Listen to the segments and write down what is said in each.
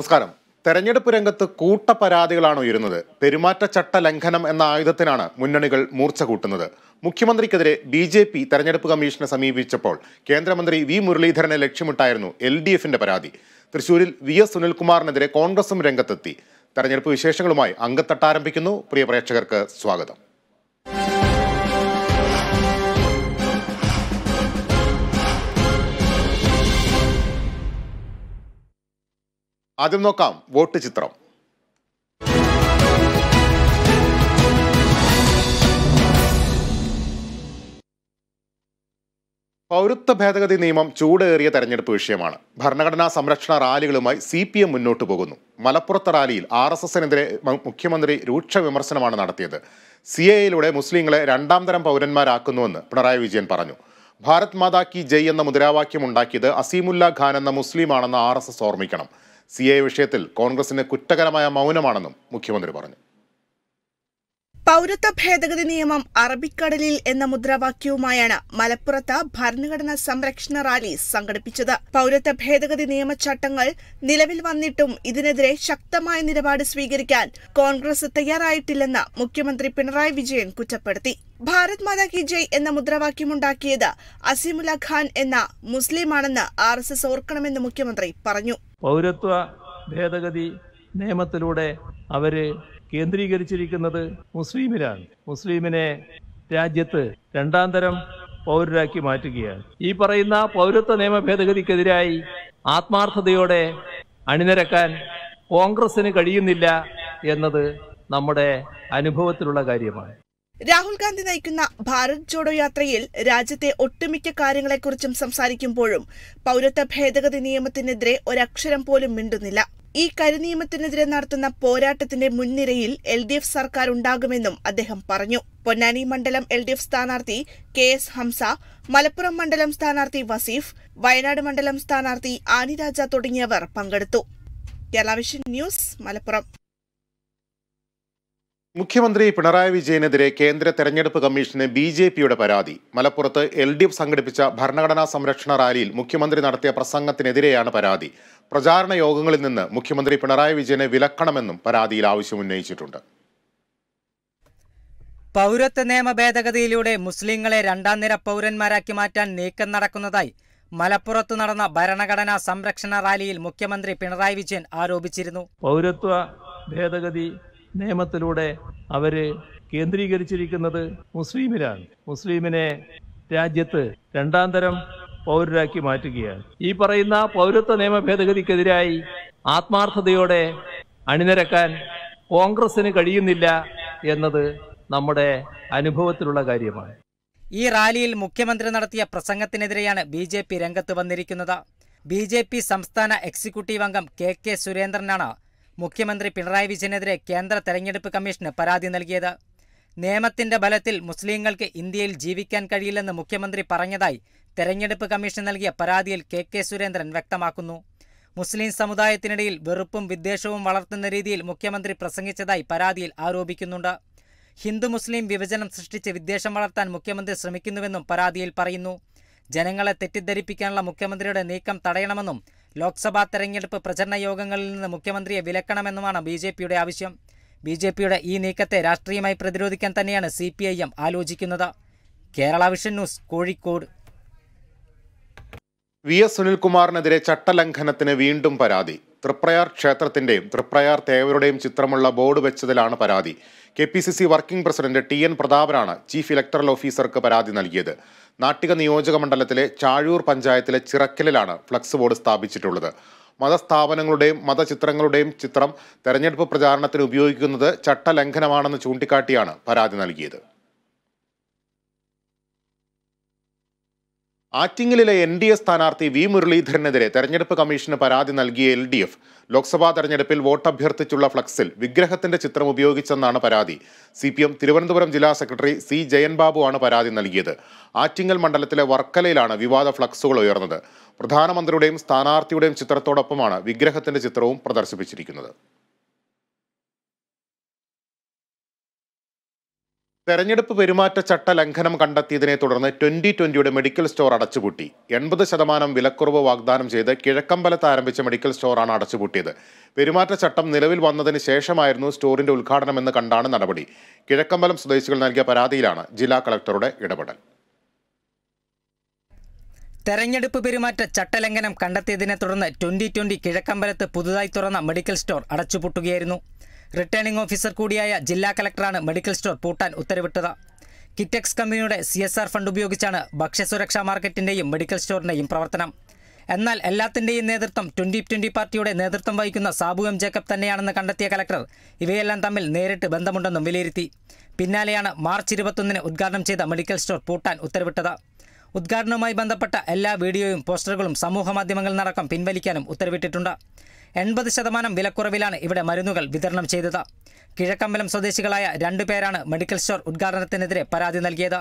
നമസ്കാരം തെരഞ്ഞെടുപ്പ് രംഗത്ത് കൂട്ടപരാതികളാണ് ഉയരുന്നത് പെരുമാറ്റച്ചട്ട ലംഘനം എന്ന ആയുധത്തിനാണ് മുന്നണികൾ മൂർച്ച കൂട്ടുന്നത് മുഖ്യമന്ത്രിക്കെതിരെ ബി ജെ പി തെരഞ്ഞെടുപ്പ് കമ്മീഷനെ സമീപിച്ചപ്പോൾ കേന്ദ്രമന്ത്രി വി മുരളീധരനെ ലക്ഷ്യമിട്ടായിരുന്നു എൽ ഡി എഫിന്റെ പരാതി തൃശൂരിൽ വി എസ് സുനിൽകുമാറിനെതിരെ കോൺഗ്രസും രംഗത്തെത്തി തെരഞ്ഞെടുപ്പ് വിശേഷങ്ങളുമായി അംഗത്തട്ടാരംഭിക്കുന്നു പ്രിയ പ്രേക്ഷകർക്ക് സ്വാഗതം ആദ്യം നോക്കാം വോട്ട് ചിത്രം പൗരത്വ ഭേദഗതി നിയമം ചൂടേറിയ തെരഞ്ഞെടുപ്പ് വിഷയമാണ് ഭരണഘടനാ സംരക്ഷണ റാലികളുമായി സി പി എം മുന്നോട്ട് പോകുന്നു മലപ്പുറത്തെ റാലിയിൽ ആർ എസ് എസിനെതിരെ മുഖ്യമന്ത്രി രൂക്ഷ വിമർശനമാണ് നടത്തിയത് സി യിലൂടെ മുസ്ലിങ്ങളെ രണ്ടാം തരം പൗരന്മാരാക്കുന്നുവെന്ന് പിണറായി വിജയൻ പറഞ്ഞു ഭാരത് മാതാ കി ജയ് എന്ന മുദ്രാവാക്യം ഉണ്ടാക്കിയത് അസീമുല്ല ഖാൻ എന്ന മുസ്ലിമാണെന്ന് ആർ എസ് എസ് ഓർമ്മിക്കണം സി എ വിഷയത്തിൽ കോൺഗ്രസിന് കുറ്റകരമായ മൗനമാണെന്നും മുഖ്യമന്ത്രി പറഞ്ഞു പൗരത്വ ഭേദഗതി നിയമം അറബിക്കടലിൽ എന്ന മുദ്രാവാക്യവുമായാണ് മലപ്പുറത്ത് ഭരണഘടനാ സംരക്ഷണ റാലി സംഘടിപ്പിച്ചത് പൗരത്വ ഭേദഗതി നിയമചട്ടങ്ങൾ നിലവിൽ വന്നിട്ടും ഇതിനെതിരെ ശക്തമായ നിലപാട് സ്വീകരിക്കാൻ കോൺഗ്രസ് തയ്യാറായിട്ടില്ലെന്ന് മുഖ്യമന്ത്രി പിണറായി വിജയൻ കുറ്റപ്പെടുത്തി ഭാരത് മാതാ കി ജയ് എന്ന മുദ്രാവാക്യമുണ്ടാക്കിയത് അസീമുല ഖാൻ എന്ന മുസ്ലിമാണെന്ന് ആർ എസ് എസ് ഓർക്കണമെന്ന് മുഖ്യമന്ത്രി പറഞ്ഞു പൗരത്വ ഭേദഗതി നിയമത്തിലൂടെ അവര് കേന്ദ്രീകരിച്ചിരിക്കുന്നത് മുസ്ലിമിലാണ് മുസ്ലിമിനെ രാജ്യത്ത് രണ്ടാം തരം പൗരരാക്കി മാറ്റുകയാണ് ഈ പറയുന്ന പൗരത്വ നിയമ ഭേദഗതിക്കെതിരായി ആത്മാർത്ഥതയോടെ അണിനിരക്കാൻ കോൺഗ്രസിന് കഴിയുന്നില്ല എന്നത് നമ്മുടെ അനുഭവത്തിലുള്ള കാര്യമാണ് രാഹുൽ ഗാന്ധി നയിക്കുന്ന ഭാരത് ജോഡോ യാത്രയിൽ രാജ്യത്തെ ഒട്ടുമിക്ക കാര്യങ്ങളെക്കുറിച്ചും സംസാരിക്കുമ്പോഴും പൗരത്വ ഭേദഗതി നിയമത്തിനെതിരെ ഒരക്ഷരം പോലും മിണ്ടുന്നില്ല ഈ കരിനിയമത്തിനെതിരെ നടത്തുന്ന പോരാട്ടത്തിന്റെ മുൻനിരയിൽ എൽ ഡി എഫ് സർക്കാർ ഉണ്ടാകുമെന്നും അദ്ദേഹം പറഞ്ഞു പൊന്നാനി മണ്ഡലം എൽ ഡി എഫ് സ്ഥാനാർത്ഥി കെ എസ് ഹംസ മലപ്പുറം മണ്ഡലം സ്ഥാനാർത്ഥി വസീഫ് വയനാട് മണ്ഡലം സ്ഥാനാർത്ഥി ആനിരാജ തുടങ്ങിയവർ പങ്കെടുത്തു കേരള ന്യൂസ് മലപ്പുറം മുഖ്യമന്ത്രി പിണറായി വിജയനെതിരെ കേന്ദ്ര തെരഞ്ഞെടുപ്പ് കമ്മീഷന് ബി ജെ പിയുടെ പരാതി മലപ്പുറത്ത് എൽ ഡി എഫ് സംഘടിപ്പിച്ച ഭരണഘടനാ സംരക്ഷണ റാലിയിൽ മുഖ്യമന്ത്രി നടത്തിയ പ്രസംഗത്തിനെതിരെയാണ് പരാതി പ്രചാരണ യോഗങ്ങളിൽ നിന്ന് മുഖ്യമന്ത്രി പിണറായി വിജയനെ വിലക്കണമെന്നും പരാതിയിൽ ആവശ്യമുന്നയിച്ചിട്ടുണ്ട് പൗരത്വ നിയമ ഭേദഗതിയിലൂടെ മുസ്ലിങ്ങളെ രണ്ടാം നിര പൗരന്മാരാക്കി മാറ്റാൻ നീക്കം നടക്കുന്നതായി മലപ്പുറത്ത് നടന്ന ഭരണഘടനാ സംരക്ഷണ റാലിയിൽ മുഖ്യമന്ത്രി പിണറായി വിജയൻ ആരോപിച്ചിരുന്നു പൗരത്വ ഭേദഗതി നിയമത്തിലൂടെ അവര് കേന്ദ്രീകരിച്ചിരിക്കുന്നത് മുസ്ലിമിലാണ് മുസ്ലിമിനെ രാജ്യത്ത് രണ്ടാം തരം പൗരരാക്കി മാറ്റുകയാണ് ഈ പറയുന്ന പൗരത്വ നിയമ ഭേദഗതിക്കെതിരായി ആത്മാർത്ഥതയോടെ അണിനിരക്കാൻ കോൺഗ്രസിന് കഴിയുന്നില്ല എന്നത് നമ്മുടെ അനുഭവത്തിലുള്ള കാര്യമാണ് ഈ റാലിയിൽ മുഖ്യമന്ത്രി നടത്തിയ പ്രസംഗത്തിനെതിരെയാണ് ബി ജെ പി രംഗത്ത് വന്നിരിക്കുന്നത് ബി ജെ പി സംസ്ഥാന എക്സിക്യൂട്ടീവ് അംഗം കെ കെ സുരേന്ദ്രനാണ് മുഖ്യമന്ത്രി പിണറായി വിജയനെതിരെ കേന്ദ്ര തെരഞ്ഞെടുപ്പ് കമ്മീഷന് പരാതി നൽകിയത് നിയമത്തിന്റെ ബലത്തിൽ മുസ്ലിങ്ങൾക്ക് ഇന്ത്യയിൽ ജീവിക്കാൻ കഴിയില്ലെന്ന് മുഖ്യമന്ത്രി പറഞ്ഞതായി തെരഞ്ഞെടുപ്പ് കമ്മീഷൻ നൽകിയ പരാതിയിൽ കെ കെ സുരേന്ദ്രൻ വ്യക്തമാക്കുന്നു മുസ്ലിം സമുദായത്തിനിടയിൽ വെറുപ്പും വിദ്വേഷവും വളർത്തുന്ന രീതിയിൽ മുഖ്യമന്ത്രി പ്രസംഗിച്ചതായി പരാതിയിൽ ആരോപിക്കുന്നുണ്ട് ഹിന്ദു മുസ്ലിം വിഭജനം സൃഷ്ടിച്ച് വിദ്വേഷം വളർത്താൻ മുഖ്യമന്ത്രി ശ്രമിക്കുന്നുവെന്നും പരാതിയിൽ പറയുന്നു ജനങ്ങളെ തെറ്റിദ്ധരിപ്പിക്കാനുള്ള മുഖ്യമന്ത്രിയുടെ നീക്കം തടയണമെന്നും ലോക്സഭാ തെരഞ്ഞെടുപ്പ് പ്രചരണ യോഗങ്ങളിൽ നിന്ന് മുഖ്യമന്ത്രിയെ വിലക്കണമെന്നുമാണ് ബി ജെ പിയുടെ ആവശ്യം ബി ജെ പിയുടെ ഈ നീക്കത്തെ രാഷ്ട്രീയമായി പ്രതിരോധിക്കാൻ തന്നെയാണ് സി പി ഐ എം ആലോചിക്കുന്നത് Kerala vision news Kozhikode V S സുനിൽകുമാറിനെതിരെ ചട്ടലംഘനത്തിന് വീണ്ടും പരാതി തൃപ്രയാർ ക്ഷേത്രത്തിൻ്റെയും തൃപ്രയാർ തേവരുടെയും ചിത്രമുള്ള ബോർഡ് വെച്ചതിലാണ് പരാതി K P C C working president T N പ്രതാപനാണ് ചീഫ് ഇലക്ടറൽ ഓഫീസർക്ക് പരാതി നൽകിയത് നാട്ടിക നിയോജക മണ്ഡലത്തിലെ ചാഴൂർ പഞ്ചായത്തിലെ ചിറക്കലിലാണ് ഫ്ലക്സ് ബോർഡ് സ്ഥാപിച്ചിട്ടുള്ളത് മതസ്ഥാപനങ്ങളുടെയും മതചിത്രങ്ങളുടെയും ചിത്രം തെരഞ്ഞെടുപ്പ് പ്രചാരണത്തിന് ഉപയോഗിക്കുന്നത് ചട്ടലംഘനമാണെന്ന് ചൂണ്ടിക്കാട്ടിയാണ് പരാതി നൽകിയത് ആറ്റിങ്ങലിലെ എൻ ഡി എ സ്ഥാനാർത്ഥി വി മുരളീധരനെതിരെ തെരഞ്ഞെടുപ്പ് കമ്മീഷന് പരാതി നൽകിയ എൽ ഡി എഫ് ലോക്സഭാ തെരഞ്ഞെടുപ്പിൽ വോട്ടഭ്യർത്ഥിച്ചുള്ള ഫ്ലക്സിൽ വിഗ്രഹത്തിന്റെ ചിത്രം ഉപയോഗിച്ചെന്നാണ് പരാതി സി പി എം തിരുവനന്തപുരം ജില്ലാ സെക്രട്ടറി സി ജയൻബാബുവാണ് പരാതി നൽകിയത് ആറ്റിങ്ങൽ മണ്ഡലത്തിലെ വർക്കലയിലാണ് വിവാദ ഫ്ലക്സുകൾ ഉയർന്നത് പ്രധാനമന്ത്രിയുടെയും സ്ഥാനാർത്ഥിയുടെയും ചിത്രത്തോടൊപ്പമാണ് വിഗ്രഹത്തിന്റെ ചിത്രവും പ്രദർശിപ്പിച്ചിരിക്കുന്നത് തെരഞ്ഞെടുപ്പ് പെരുമാറ്റച്ചട്ട ലംഘനം കണ്ടെത്തിയതിനെ തുടർന്ന് ട്വന്റി ട്വന്റിയുടെ മെഡിക്കൽ സ്റ്റോർ അടച്ചുപൂട്ടി എൺപത് ശതമാനം വിലക്കുറവ് വാഗ്ദാനം ചെയ്ത് കിഴക്കമ്പലത്ത് ആരംഭിച്ച മെഡിക്കൽ സ്റ്റോറാണ് അടച്ചുപൂട്ടിയത് പെരുമാറ്റച്ചട്ടം നിലവിൽ വന്നതിന് ശേഷമായിരുന്നു സ്റ്റോറിന്റെ ഉദ്ഘാടനമെന്ന് കണ്ടാണ് നടപടി കിഴക്കമ്പലം സ്വദേശികൾ നൽകിയ പരാതിയിലാണ് ജില്ലാ കളക്ടറുടെ ഇടപെടൽ തെരഞ്ഞെടുപ്പ് പെരുമാറ്റ ചട്ടലംഘനം കണ്ടെത്തിയതിനെ തുടർന്ന് ട്വന്റി ട്വന്റി കിഴക്കമ്പലത്ത് പുതുതായി തുറന്ന മെഡിക്കൽ സ്റ്റോർ അടച്ചുപൂട്ടുകയായിരുന്നു റിട്ടേണിംഗ് ഓഫീസർ കൂടിയായ ജില്ലാ കലക്ടറാണ് മെഡിക്കൽ സ്റ്റോർ പൂട്ടാൻ ഉത്തരവിട്ടത് കിറ്റക്സ് കമ്പനിയുടെ സി എസ് ആർ ഫണ്ട് ഉപയോഗിച്ചാണ് ഭക്ഷ്യസുരക്ഷാ മാർക്കറ്റിൻ്റെയും മെഡിക്കൽ സ്റ്റോറിൻ്റെയും പ്രവർത്തനം എന്നാൽ എല്ലാത്തിൻ്റെയും നേതൃത്വം ട്വൻ്റി ട്വൻ്റി പാർട്ടിയുടെ നേതൃത്വം വഹിക്കുന്ന സാബു എം ജേക്കബ് തന്നെയാണെന്ന് കണ്ടെത്തിയ കലക്ടർ ഇവയെല്ലാം തമ്മിൽ നേരിട്ട് ബന്ധമുണ്ടെന്നും വിലയിരുത്തി പിന്നാലെയാണ് മാർച്ച് ഇരുപത്തൊന്നിന് ഉദ്ഘാടനം ചെയ്ത മെഡിക്കൽ സ്റ്റോർ പൂട്ടാൻ ഉത്തരവിട്ടത് ഉദ്ഘാടനവുമായി ബന്ധപ്പെട്ട എല്ലാ വീഡിയോയും പോസ്റ്ററുകളും സമൂഹമാധ്യമങ്ങളിൽ നടക്കം പിൻവലിക്കാനും ഉത്തരവിട്ടിട്ടുണ്ട് എൺപത് ശതമാനം വിലക്കുറവിലാണ് ഇവിടെ മരുന്നുകൾ വിതരണം ചെയ്തത് കിഴക്കമ്പലം സ്വദേശികളായ രണ്ടുപേരാണ് മെഡിക്കൽ സ്റ്റോർ ഉദ്ഘാടനത്തിനെതിരെ പരാതി നൽകിയത്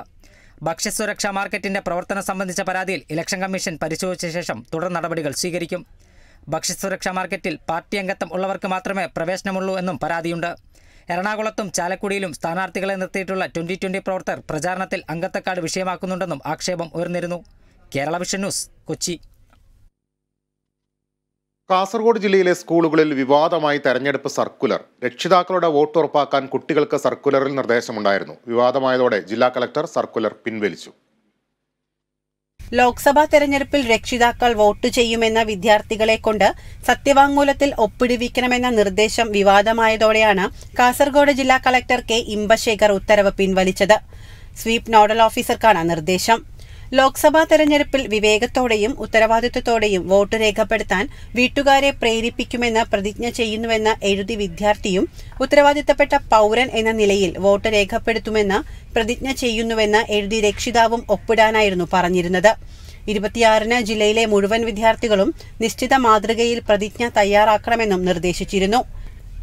ഭക്ഷ്യസുരക്ഷാ മാർക്കറ്റിന്റെ പ്രവർത്തനം സംബന്ധിച്ച പരാതിയിൽ ഇലക്ഷൻ കമ്മീഷൻ പരിശോധിച്ച ശേഷം തുടർ നടപടികൾ സ്വീകരിക്കും ഭക്ഷ്യസുരക്ഷാ മാർക്കറ്റിൽ പാർട്ടി അംഗത്വം ഉള്ളവർക്ക് മാത്രമേ പ്രവേശനമുള്ളൂ എന്നും പരാതിയുണ്ട് എറണാകുളത്തും ചാലക്കുടിയിലും സ്ഥാനാർത്ഥികളെ നിർത്തിയിട്ടുള്ള ട്വന്റി ട്വന്റി പ്രവർത്തകർ പ്രചാരണത്തിൽ അംഗത്തക്കാട് വിഷയമാക്കുന്നുണ്ടെന്നും ആക്ഷേപം ഉയർന്നിരുന്നു കേരള വിഷൻ ന്യൂസ് കൊച്ചി കാസർഗോഡ് ജില്ലയിലെ സ്കൂളുകളിൽ വിവാദമായി തെരഞ്ഞെടുപ്പ് സർക്കുലർ രക്ഷിതാക്കളുടെ വോട്ട് ഉറപ്പാക്കാൻ കുട്ടികൾക്ക് സർക്കുലറിൽ നിർദ്ദേശമുണ്ടായിരുന്നു വിവാദമായതോടെ ജില്ലാ കളക്ടർ സർക്കുലർ പിൻവലിച്ചു ലോക്സഭാ തെരഞ്ഞെടുപ്പിൽ രക്ഷിതാക്കൾ വോട്ട് ചെയ്യുമെന്ന വിദ്യാർത്ഥികളെ കൊണ്ട് സത്യവാങ്മൂലത്തിൽ ഒപ്പിടുവിക്കണമെന്ന നിർദ്ദേശം വിവാദമായതോടെയാണ് കാസർഗോഡ് ജില്ലാ കളക്ടർ കെ ഇമ്പശേഖർ ഉത്തരവ് പിൻവലിച്ചത് സ്വീപ് നോഡൽ ഓഫീസർക്കാണ് നിർദ്ദേശം ലോക്സഭാ തെരഞ്ഞെടുപ്പിൽ വിവേകത്തോടെയും ഉത്തരവാദിത്വത്തോടെയും വോട്ട് രേഖപ്പെടുത്താൻ വീട്ടുകാരെ പ്രേരിപ്പിക്കുമെന്ന് പ്രതിജ്ഞ ചെയ്യുന്നുവെന്ന എഴുതി വിദ്യാർത്ഥിയും ഉത്തരവാദിത്തപ്പെട്ട പൗരൻ എന്ന നിലയിൽ വോട്ട് രേഖപ്പെടുത്തുമെന്ന് പ്രതിജ്ഞ ചെയ്യുന്നുവെന്ന് എഴുതി രക്ഷിതാവും ഒപ്പിടാനായിരുന്നു പറഞ്ഞിരുന്നത് ഇരുപത്തിയാറിന് ജില്ലയിലെ മുഴുവൻ വിദ്യാർത്ഥികളും നിശ്ചിത മാതൃകയിൽ പ്രതിജ്ഞ തയ്യാറാക്കണമെന്നും നിർദ്ദേശിച്ചിരുന്നു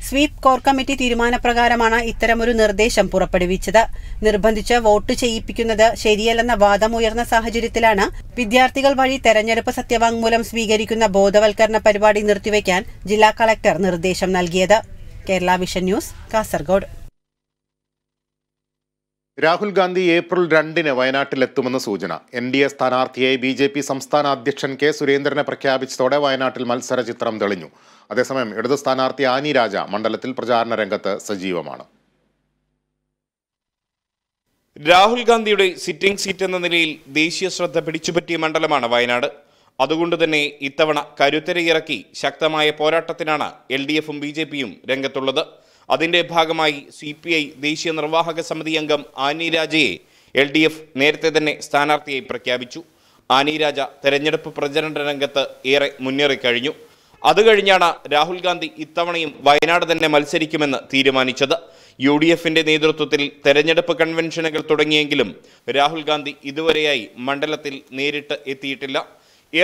സ്വീപ് കോർ കമ്മിറ്റി തീരുമാനപ്രകാരമാണ് ഇത്തരമൊരു നിർദ്ദേശം പുറപ്പെടുവിച്ചത് നിർബന്ധിച്ച് വോട്ട് ചെയ്യിപ്പിക്കുന്നത് ശരിയല്ലെന്ന വാദമുയർന്ന സാഹചര്യത്തിലാണ് വിദ്യാർത്ഥികൾ വഴി തെരഞ്ഞെടുപ്പ് സത്യവാങ്മൂലം സ്വീകരിക്കുന്ന ബോധവൽക്കരണ പരിപാടി നിർത്തിവെക്കാൻ ജില്ലാ കളക്ടർ നിർദ്ദേശം നൽകിയത് Kerala vision news Kasaragod Rahul Gandhi April രണ്ടിന് വയനാട്ടിലെത്തുമെന്ന് സൂചന എൻ ഡി എ സ്ഥാനാർത്ഥിയായി ബി ജെ പി സംസ്ഥാന അധ്യക്ഷൻ കെ സുരേന്ദ്രനെ പ്രഖ്യാപിച്ചതോടെ വയനാട്ടിൽ മത്സര ചിത്രം തെളിഞ്ഞു അതേസമയം ഇടത് സ്ഥാനാർത്ഥി ആനി രാജ മണ്ഡലത്തിൽ പ്രചാരണ രംഗത്ത് സജീവമാണ് രാഹുൽ ഗാന്ധിയുടെ സിറ്റിംഗ് സീറ്റ് എന്ന നിലയിൽ ദേശീയ ശ്രദ്ധ പിടിച്ചുപറ്റിയ മണ്ഡലമാണ് വയനാട് അതുകൊണ്ട് തന്നെ ഇത്തവണ കരുത്തരയിറക്കി ശക്തമായ പോരാട്ടത്തിനാണ് എൽ ഡി എഫും ബി ജെ പിയും രംഗത്തുള്ളത് അതിൻ്റെ ഭാഗമായി സി പി ഐ ദേശീയ നിർവാഹക സമിതി അംഗം ആനി രാജയെ എൽ ഡി എഫ് നേരത്തെ തന്നെ സ്ഥാനാർത്ഥിയായി പ്രഖ്യാപിച്ചു ആനി രാജ തെരഞ്ഞെടുപ്പ് പ്രചരണ രംഗത്ത് ഏറെ മുന്നേറിക്കഴിഞ്ഞു അത് കഴിഞ്ഞാണ് രാഹുൽ ഗാന്ധി ഇത്തവണയും വയനാട് തന്നെ മത്സരിക്കുമെന്ന് തീരുമാനിച്ചത് യു ഡി എഫിൻ്റെ നേതൃത്വത്തിൽ തെരഞ്ഞെടുപ്പ് കൺവെൻഷനുകൾ തുടങ്ങിയെങ്കിലും രാഹുൽ ഗാന്ധി ഇതുവരെയായി മണ്ഡലത്തിൽ നേരിട്ട് എത്തിയിട്ടില്ല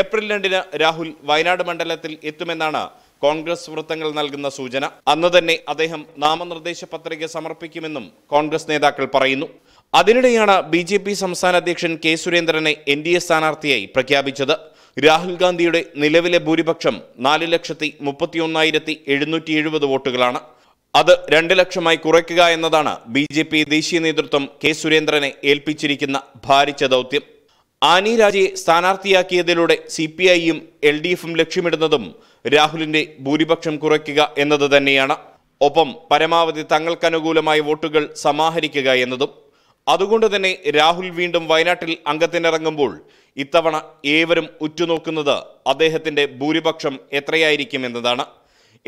ഏപ്രിൽ രണ്ടിന് രാഹുൽ വയനാട് മണ്ഡലത്തിൽ എത്തുമെന്നാണ് കോൺഗ്രസ് വൃത്തങ്ങൾ നൽകുന്ന സൂചന അന്ന് തന്നെ അദ്ദേഹം നാമനിർദ്ദേശ പത്രിക സമർപ്പിക്കുമെന്നും കോൺഗ്രസ് നേതാക്കൾ പറയുന്നു അതിനിടെയാണ് ബി ജെ പി സംസ്ഥാന അധ്യക്ഷൻ കെ സുരേന്ദ്രനെ എൻ ഡി എ സ്ഥാനാർത്ഥിയായി പ്രഖ്യാപിച്ചത് രാഹുൽ ഗാന്ധിയുടെ നിലവിലെ ഭൂരിപക്ഷം നാല് ലക്ഷത്തി ഒന്നായിരത്തി എഴുന്നൂറ്റി എഴുപത് വോട്ടുകളാണ് അത് രണ്ട് ലക്ഷമായി കുറയ്ക്കുക എന്നതാണ് ബി ജെ പി ദേശീയ നേതൃത്വം കെ സുരേന്ദ്രനെ ഏൽപ്പിച്ചിരിക്കുന്ന ഭാരിച്ച ദൗത്യം ആനി രാജയെ സ്ഥാനാർത്ഥിയാക്കിയതിലൂടെ സി പി ഐയും എൽ ഡി എഫും ലക്ഷ്യമിടുന്നതും രാഹുലിന്റെ ഭൂരിപക്ഷം കുറയ്ക്കുക എന്നത് തന്നെയാണ് ഒപ്പം പരമാവധി തങ്ങൾക്കനുകൂലമായ വോട്ടുകൾ സമാഹരിക്കുക എന്നതും അതുകൊണ്ട് തന്നെ രാഹുൽ വീണ്ടും വയനാട്ടിൽ അംഗത്തിനിറങ്ങുമ്പോൾ ഇത്തവണ ഏവരും ഉറ്റുനോക്കുന്നത് അദ്ദേഹത്തിന്റെ ഭൂരിപക്ഷം എത്രയായിരിക്കും എന്നതാണ്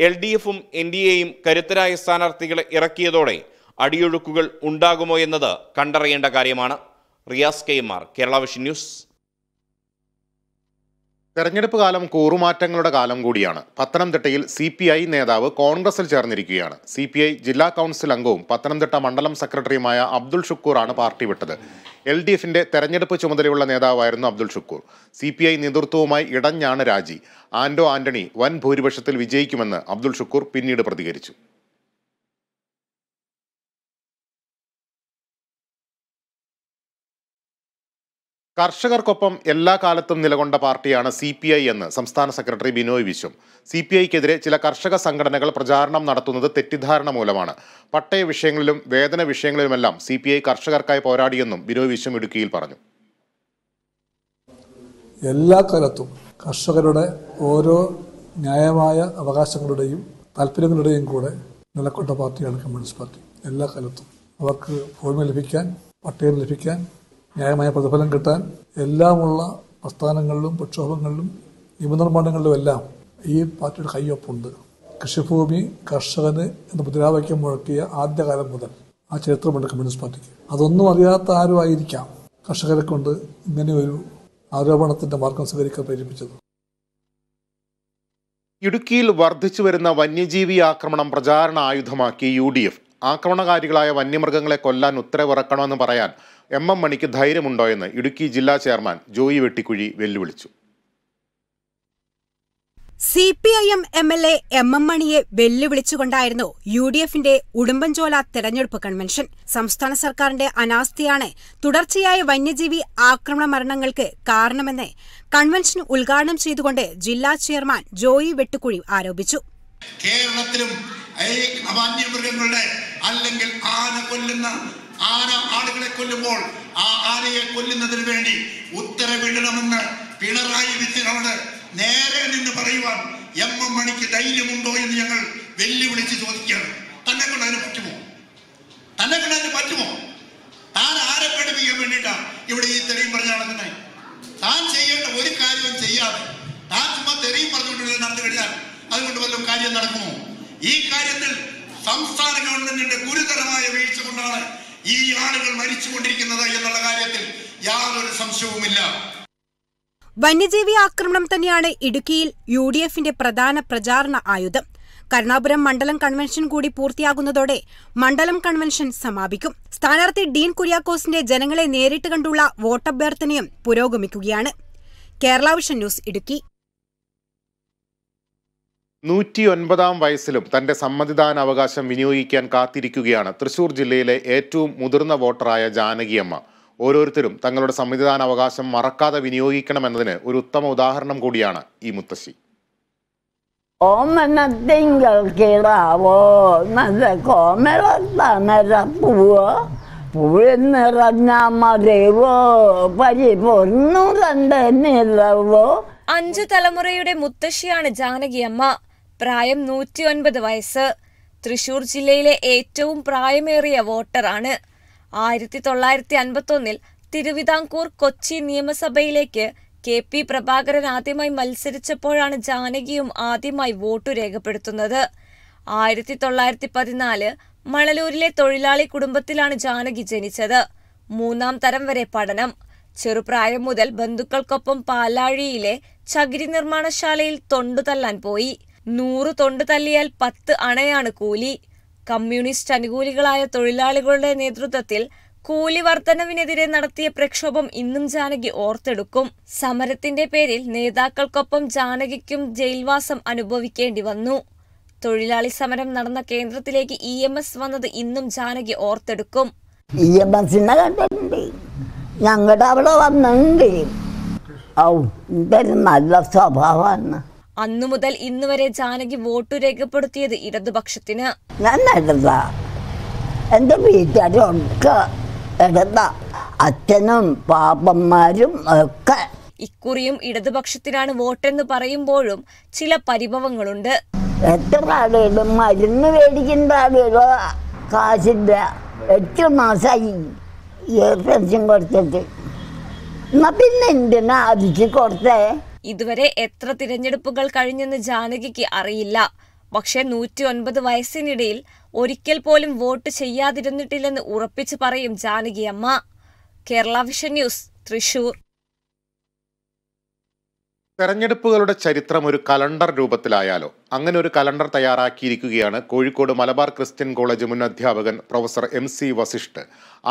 എൽ ഡി എഫും എൻ ഡി എയും കരുത്തരായ സ്ഥാനാർത്ഥികളെ ഇറക്കിയതോടെ അടിയൊഴുക്കുകൾ ഉണ്ടാകുമോ എന്നത് കണ്ടറിയേണ്ട കാര്യമാണ് Riyas K M R Kerala vision news തെരഞ്ഞെടുപ്പ് കാലം കൂറുമാറ്റങ്ങളുടെ കാലം കൂടിയാണ് പത്തനംതിട്ടയിൽ സി പി ഐ നേതാവ് കോൺഗ്രസിൽ ചേർന്നിരിക്കുകയാണ് സി പി ഐ ജില്ലാ കൗൺസിൽ അംഗവും പത്തനംതിട്ട മണ്ഡലം സെക്രട്ടറിയുമായ അബ്ദുൾ ഷുക്കൂറാണ് പാർട്ടി വിട്ടത് എൽ ഡി എഫിന്റെ തെരഞ്ഞെടുപ്പ് ചുമതലയുള്ള നേതാവായിരുന്നു Abdul Shukkur C P I നേതൃത്വവുമായി ഇടഞ്ഞാണ് രാജി ആന്റോ ആന്റണി വൻ ഭൂരിപക്ഷത്തിൽ വിജയിക്കുമെന്ന് അബ്ദുൾ ഷുക്കൂർ പിന്നീട് പ്രതികരിച്ചു കർഷകർക്കൊപ്പം എല്ലാ കാലത്തും നിലകൊണ്ട പാർട്ടിയാണ് സി പി ഐ എന്ന് സംസ്ഥാന secretary Binoy Viswam C P ഐക്കെതിരെ ചില കർഷക സംഘടനകൾ പ്രചാരണം നടത്തുന്നത് തെറ്റിദ്ധാരണ മൂലമാണ് പട്ടയ വിഷയങ്ങളിലും വേതന വിഷയങ്ങളിലുമെല്ലാം സി പി ഐ കർഷകർക്കായി പോരാടിയെന്നും ബിനോയ് വിശ്വം ഇടുക്കിയിൽ പറഞ്ഞു എല്ലാ കാലത്തും കർഷകരുടെ ഓരോ ന്യായമായ അവകാശങ്ങളുടെയും താല്പര്യങ്ങളുടെയും കൂടെ നിലകൊണ്ട പാർട്ടിയാണ് കമ്മ്യൂണിസ്റ്റ് പാർട്ടി എല്ലാ കാലത്തും അവർക്ക് ഭൂമി ലഭിക്കാൻ പട്ടയം ലഭിക്കാൻ ന്യായമായ പ്രതിഫലം കിട്ടാൻ എല്ലാമുള്ള പ്രസ്ഥാനങ്ങളിലും പ്രക്ഷോഭങ്ങളിലും നിയമനിർമ്മാണങ്ങളിലും എല്ലാം ഈ പാർട്ടിയുടെ കയ്യൊപ്പുണ്ട് കൃഷിഭൂമി കർഷകന് എന്ന മുദ്രാവാക്യം മുഴക്കിയ ആദ്യകാലം മുതൽ ആ ചരിത്രമുണ്ട് കമ്മ്യൂണിസ്റ്റ് പാർട്ടിക്ക് അതൊന്നും അറിയാത്ത ആരുമായിരിക്കാം കർഷകരെ കൊണ്ട് ഇങ്ങനെയൊരു ആരോപണത്തിന്റെ മാർഗം സ്വീകരിക്കാൻ പ്രേരിപ്പിച്ചത് ഇടുക്കിയിൽ വർദ്ധിച്ചു വരുന്ന വന്യജീവി ആക്രമണം പ്രചാരണ ആയുധമാക്കി യു ഡി എഫ് ആക്രമണകാരികളായ വന്യമൃഗങ്ങളെ കൊല്ലാൻ ഉത്തരവിറക്കണമെന്ന് പറയാൻ എം എം മണിക്ക് ധൈര്യമുണ്ടോയെന്ന് എന്ന് ഇടുക്കി ജില്ലാ ചെയർമാൻ ജോയി വെട്ടിക്കുഴി വെല്ലുവിളിച്ചു C P I M M L A M M മണിയെ വെല്ലുവിളിച്ചുകൊണ്ടായിരുന്നു യു ഡി എഫിന്റെ ഉടുമ്പൻചോല തെരഞ്ഞെടുപ്പ് കൺവെൻഷൻ സംസ്ഥാന സർക്കാരിന്റെ അനാസ്ഥയാണ് തുടർച്ചയായ വന്യജീവി ആക്രമണ മരണങ്ങൾക്ക് കാരണമെന്ന് കൺവെൻഷൻ ഉദ്ഘാടനം ചെയ്തുകൊണ്ട് ജില്ലാ ചെയർമാൻ ജോയി വെട്ടുകുഴി ആരോപിച്ചു കേരളത്തിലും അല്ലെങ്കിൽ ആന കൊല്ലുന്ന ആന ആളുകളെ കൊല്ലുമ്പോൾ ആ ആനയെ കൊല്ലുന്നതിന് വേണ്ടി ഉത്തരവിടണമെന്ന് പിണറായി വിജയനോട് നേരെ നിന്ന് പറയുവാൻ എം എം മണിക്ക് ധൈര്യമുണ്ടോ എന്ന് ഞങ്ങൾ വെല്ലുവിളിച്ച് ചോദിക്കുകയാണ് തന്നെ കൊണ്ട് അതിന് പറ്റുമോ തന്നെ കൊണ്ട് അതിന് പറ്റുമോ താൻ ആരെ പഠിപ്പിക്കാൻ വേണ്ടിയിട്ടാണ് ഇവിടെ ഈ തെളിയും പറഞ്ഞ താൻ ചെയ്യേണ്ട ഒരു കാര്യവും ചെയ്യാതെ താൻ ചുമ്മാ തെറിയും പറഞ്ഞുകൊണ്ട് നടന്നു കഴിഞ്ഞാൽ അതുകൊണ്ട് വല്ല കാര്യം നടക്കുമോ ഈ കാര്യത്തിൽ സംസ്ഥാന ഗവൺമെന്റിന്റെ ഗുരുതരമായ വീഴ്ച കൊണ്ടാണ് ഈ ആളുകൾ മരിച്ചുകൊണ്ടിരിക്കുന്നത് എന്നുള്ള കാര്യത്തിൽ യാതൊരു സംശയവുമില്ല വന്യജീവി ആക്രമണം തന്നെയാണ് ഇടുക്കിയിൽ യു ഡി എഫിന്റെ പ്രധാന പ്രചാരണ ആയുധം കരുണാപുരം മണ്ഡലം കൺവെൻഷൻ കൂടി പൂർത്തിയാകുന്നതോടെ മണ്ഡലം കൺവെൻഷൻ സമാപിക്കും സ്ഥാനാർത്ഥി ഡീൻ കുര്യാക്കോസിന്റെ ജനങ്ങളെ നേരിട്ട് കണ്ടുള്ള വോട്ടഭ്യർത്ഥനയും പുരോഗമിക്കുകയാണ് കേരള വിഷൻ ന്യൂസ് ഇടുക്കി നൂറ്റി ഒൻപതാം വയസ്സിലും തന്റെ സമ്മതിദാന അവകാശം വിനിയോഗിക്കാൻ കാത്തിരിക്കുകയാണ് തൃശൂർ ജില്ലയിലെ ഏറ്റവും മുതിർന്ന വോട്ടറായ ജാനകിയമ്മ ഓരോരുത്തരും തങ്ങളുടെ സമ്മതിദാന അവകാശം മറക്കാതെ വിനിയോഗിക്കണമെന്നതിന് ഒരു ഉത്തമ ഉദാഹരണം കൂടിയാണ് ഈ മുത്തശ്ശി അഞ്ചു തലമുറയുടെ മുത്തശ്ശിയാണ് ജാനകിയമ്മ പ്രായം ഒൻപത് വയസ്സ് തൃശൂർ ജില്ലയിലെ ഏറ്റവും പ്രായമേറിയ വോട്ടറാണ് ആയിരത്തി തൊള്ളായിരത്തി അൻപത്തൊന്നിൽ തിരുവിതാംകൂർ കൊച്ചി നിയമസഭയിലേക്ക് കെ പി പ്രഭാകരൻ ആദ്യമായി മത്സരിച്ചപ്പോഴാണ് ജാനകിയും ആദ്യമായി വോട്ടു രേഖപ്പെടുത്തുന്നത് ആയിരത്തി തൊള്ളായിരത്തി പതിനാല് മണലൂരിലെ തൊഴിലാളി കുടുംബത്തിലാണ് ജാനകി ജനിച്ചത് മൂന്നാം തരം വരെ പഠനം ചെറുപ്രായം മുതൽ ബന്ധുക്കൾക്കൊപ്പം പാലാഴിയിലെ ചകിരി നിർമ്മാണശാലയിൽ തൊണ്ടുതല്ലാൻ പോയി നൂറ് തൊണ്ട് തല്ലിയാൽ പത്ത് അണയാണ് കൂലി കമ്മ്യൂണിസ്റ്റ് അനുകൂലികളായ തൊഴിലാളികളുടെ നേതൃത്വത്തിൽ കൂലി വർധനവിനെതിരെ നടത്തിയ പ്രക്ഷോഭം ഇന്നും ജാനകി ഓർത്തെടുക്കും സമരത്തിന്റെ പേരിൽ നേതാക്കൾക്കൊപ്പം ജാനകിക്കും ജയിൽവാസം അനുഭവിക്കേണ്ടി വന്നു തൊഴിലാളി സമരം നടന്ന കേന്ദ്രത്തിലേക്ക് ഇ എം എസ് വന്നത് ഇന്നും ജാനകി ഓർത്തെടുക്കും കണ്ടിട്ടുണ്ട് ഞങ്ങളുടെ അവിടെ വന്നിട്ടുണ്ട് ഔ നല്ല സ്വഭാവമാണ് അന്നു മുതൽ ഇന്ന് വരെ ജാനകി വോട്ടു രേഖപ്പെടുത്തിയത് ഇടതുപക്ഷത്തിന് അച്ഛനും പാപ്പന്മാരും ഒക്കെ ഇക്കുറിയും ഇടതുപക്ഷത്തിനാണ് വോട്ടെന്ന് പറയുമ്പോഴും ചില പരിഭവങ്ങളുണ്ട് എത്ര മരുന്ന് മേടിക്കുന്ന കാശിന്റെ കാശില്ല മാസായി മാസമായി കൊടുത്തിട്ട് എന്നാ പിന്നെ എന്തിനാ അതിച്ച് കൊടുത്തേ ഇതുവരെ എത്ര തിരഞ്ഞെടുപ്പുകൾ കഴിഞ്ഞെന്ന് ജാനകിക്ക് അറിയില്ല പക്ഷേ നൂറ്റി ഒൻപത് വയസ്സിനിടയിൽ ഒരിക്കൽ പോലും വോട്ട് ചെയ്യാതിരുന്നിട്ടില്ലെന്ന് ഉറപ്പിച്ചു പറയും ജാനകിയമ്മ കേരള വിഷൻ ന്യൂസ് തൃശൂർ തെരഞ്ഞെടുപ്പുകളുടെ ചരിത്രം ഒരു കലണ്ടർ രൂപത്തിലായാലോ അങ്ങനെ ഒരു കലണ്ടർ തയ്യാറാക്കിയിരിക്കുകയാണ് കോഴിക്കോട് മലബാർ ക്രിസ്ത്യൻ കോളേജ് മുൻ അധ്യാപകൻ പ്രൊഫസർ എം സി വസിഷ്ഠ്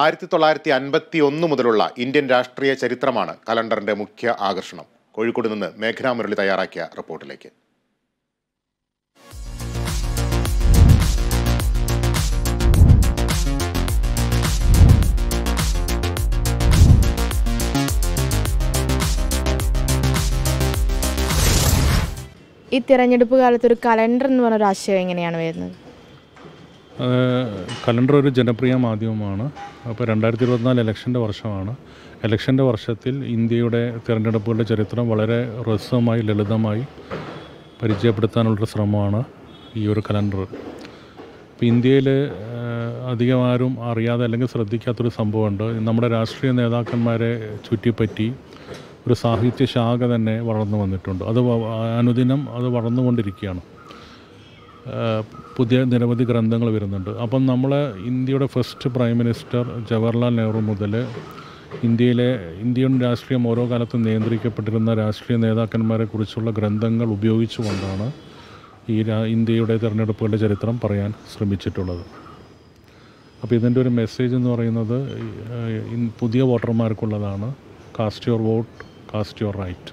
ആയിരത്തി തൊള്ളായിരത്തി അൻപത്തി ഒന്ന് മുതലുള്ള ഇന്ത്യൻ രാഷ്ട്രീയ ചരിത്രമാണ് കലണ്ടറിന്റെ മുഖ്യ ആകർഷണം കോഴിക്കോട് നിന്ന് മേഘന മുരളി തയ്യാറാക്കിയ റിപ്പോർട്ടിലേക്ക് ഈ തിരഞ്ഞെടുപ്പ് കാലത്ത് ഒരു കലണ്ടർ എന്ന് പറഞ്ഞ ആശയം എങ്ങനെയാണ് വരുന്നത് കലണ്ടർ ഒരു ജനപ്രിയ മാധ്യമമാണ് അപ്പോൾ രണ്ടായിരത്തി ഇരുപത്തിനാല് ഇലക്ഷൻ്റെ വർഷമാണ് ഇലക്ഷൻ്റെ വർഷത്തിൽ ഇന്ത്യയുടെ തിരഞ്ഞെടുപ്പുകളുടെ ചരിത്രം വളരെ ഹ്രസ്വമായി ലളിതമായി പരിചയപ്പെടുത്താനുള്ളൊരു ശ്രമമാണ് ഈ ഒരു കലണ്ടർ ഇപ്പോൾ ഇന്ത്യയിൽ അധികം ആരും അറിയാതെ അല്ലെങ്കിൽ ശ്രദ്ധിക്കാത്തൊരു സംഭവമുണ്ട് നമ്മുടെ രാഷ്ട്രീയ നേതാക്കന്മാരെ ചുറ്റിപ്പറ്റി ഒരു സാഹിത്യശാഖ തന്നെ വളർന്നു വന്നിട്ടുണ്ട് അത് അനുദിനം അത് വളർന്നുകൊണ്ടിരിക്കുകയാണ് പുതിയ നിരവധി ഗ്രന്ഥങ്ങൾ വരുന്നുണ്ട് അപ്പം നമ്മൾ ഇന്ത്യയുടെ first prime minister Jawaharlal Nehru മുതൽ ഇന്ത്യയിലെ ഇന്ത്യൻ രാഷ്ട്രീയം ഓരോ കാലത്തും നിയന്ത്രിക്കപ്പെട്ടിരുന്ന രാഷ്ട്രീയ നേതാക്കന്മാരെ കുറിച്ചുള്ള ഗ്രന്ഥങ്ങൾ ഉപയോഗിച്ചുകൊണ്ടാണ് ഈ ഇന്ത്യയുടെ തിരഞ്ഞെടുപ്പുകളുടെ ചരിത്രം പറയാൻ ശ്രമിച്ചിട്ടുള്ളത് അപ്പോൾ ഇതിൻ്റെ ഒരു മെസ്സേജ് എന്ന് പറയുന്നത് പുതിയ വോട്ടർമാർക്കുള്ളതാണ് cast your vote cast your right